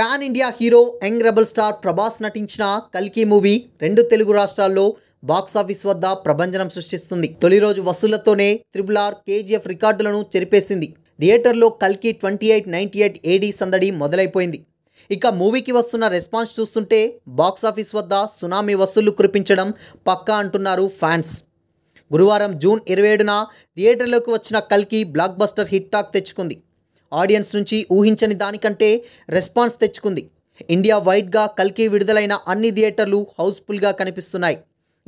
pan India hero young rebel star Prabhas నటించిన కల్కి movie రెండు తెలుగు రాష్ట్రాల్లో బాక్సాఫీస్ వద్ద ప్రభంజనం సృష్టిస్తుంది తొలి రోజు వసూళ్లతోనే త్రిబుల్ ఆర్ కేజీఎఫ్ రికార్డులను చెరిపేసింది థియేటర్లో కల్కి twenty eight ninety eight AD సందడి మొదలైపోయింది ఇక మూవీకి వస్తున్న రెస్పాన్స్ చూస్తుంటే బాక్సాఫీస్ వద్ద సునామీ వసూళ్లు కురిపించడం పక్కా అంటున్నారు ఫ్యాన్స్ గురువారం జూన్ ఇరవై ఏడున థియేటర్లోకి వచ్చిన కల్కి బ్లాక్ బస్టర్ హిట్ టాక్ తెచ్చుకుంది ఆడియన్స్ నుంచి ఊహించని దానికంటే రెస్పాన్స్ తెచ్చుకుంది ఇండియా వైడ్గా కల్కి విడుదలైన అన్ని థియేటర్లు హౌస్ఫుల్గా కనిపిస్తున్నాయి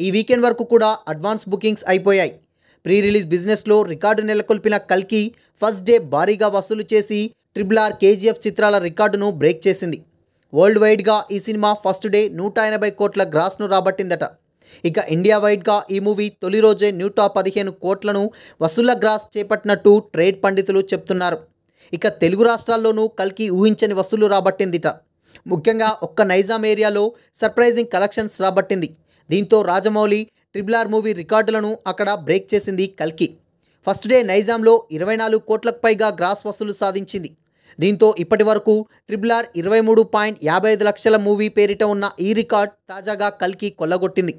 ఈ వీకెండ్ వరకు కూడా అడ్వాన్స్ బుకింగ్స్ అయిపోయాయి ప్రీ రిలీజ్ బిజినెస్లో రికార్డు నెలకొల్పిన కల్కి ఫస్ట్ డే భారీగా వసూలు చేసి ట్రిపుల్ ఆర్ కేజీఎఫ్ చిత్రాల రికార్డును బ్రేక్ చేసింది వరల్డ్ వైడ్గా ఈ సినిమా ఫస్ట్ డే నూట ఎనభై కోట్ల గ్రాస్ను రాబట్టిందట ఇక ఇండియా వైడ్గా ఈ మూవీ తొలి రోజే నూట పదిహేను కోట్లను వసూల గ్రాస్ చేపట్టినట్టు ట్రేడ్ పండితులు చెప్తున్నారు ఇక తెలుగు రాష్ట్రాల్లోనూ కల్కి ఊహించని వసూలు రాబట్టిందిట ముఖ్యంగా ఒక్క నైజాం ఏరియాలో సర్ప్రైజింగ్ కలెక్షన్స్ రాబట్టింది దీంతో రాజమౌళి ట్రిబుల్ ఆర్ మూవీ రికార్డులను అక్కడ బ్రేక్ చేసింది కల్కి ఫస్ట్ డే నైజాంలో ఇరవై నాలుగు కోట్లకు పైగా గ్రాస్ వసూలు సాధించింది దీంతో ఇప్పటి వరకు ట్రిపుల్ ఆర్ ఇరవై మూడు పాయింట్ యాభై ఐదు లక్షల మూవీ పేరిట ఉన్న ఈ రికార్డ్ తాజాగా కల్కి కొల్లగొట్టింది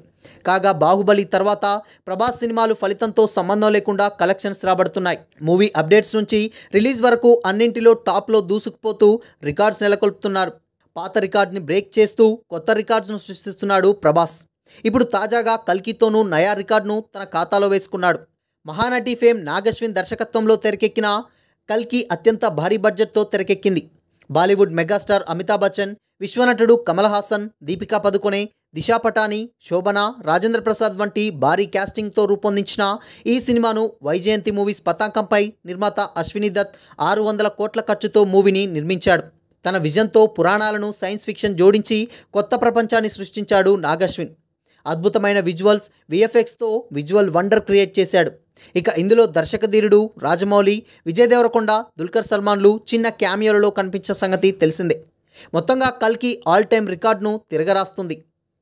కాగా బాహుబలి తర్వాత ప్రభాస్ సినిమాలు ఫలితంతో సంబంధం లేకుండా కలెక్షన్స్ రాబడుతున్నాయి మూవీ అప్డేట్స్ నుంచి రిలీజ్ వరకు అన్నింటిలో టాప్లో దూసుకుపోతూ రికార్డ్స్ నెలకొల్పుతున్నారు పాత రికార్డ్ని బ్రేక్ చేస్తూ కొత్త రికార్డ్స్ను సృష్టిస్తున్నాడు ప్రభాస్ ఇప్పుడు తాజాగా కల్కితోనూ నయా రికార్డును తన ఖాతాలో వేసుకున్నాడు మహానటి ఫేమ్ నాగశ్విన్ దర్శకత్వంలో తెరకెక్కిన కల్కి అత్యంత భారీ బడ్జెట్తో తెరకెక్కింది బాలీవుడ్ మెగాస్టార్ అమితాబ్ బచ్చన్ విశ్వనటుడు కమల్ హాసన్ దీపికా పదుకొనే దిశా పటాని శోభన రాజేంద్ర ప్రసాద్ వంటి భారీ క్యాస్టింగ్తో రూపొందించిన ఈ సినిమాను వైజయంతి మూవీస్ పతాకంపై నిర్మాత అశ్విని దత్ ఆరు వందల కోట్ల ఖర్చుతో మూవీని నిర్మించాడు తన విజన్తో పురాణాలను సైన్స్ ఫిక్షన్ జోడించి కొత్త ప్రపంచాన్ని సృష్టించాడు నాగశ్విన్ అద్భుతమైన విజువల్స్ విఎఫ్ఎక్స్తో విజువల్ వండర్ క్రియేట్ చేశాడు ఇక ఇందులో దర్శకధీరుడు రాజమౌళి విజయ్ దేవరకొండ దుల్కర్ సల్మాన్లు చిన్న క్యామియోలలో కనిపించే సంగతి తెలిసిందే మొత్తంగా కల్కి ఆల్ టైమ్ రికార్డును తిరగరాస్తుంది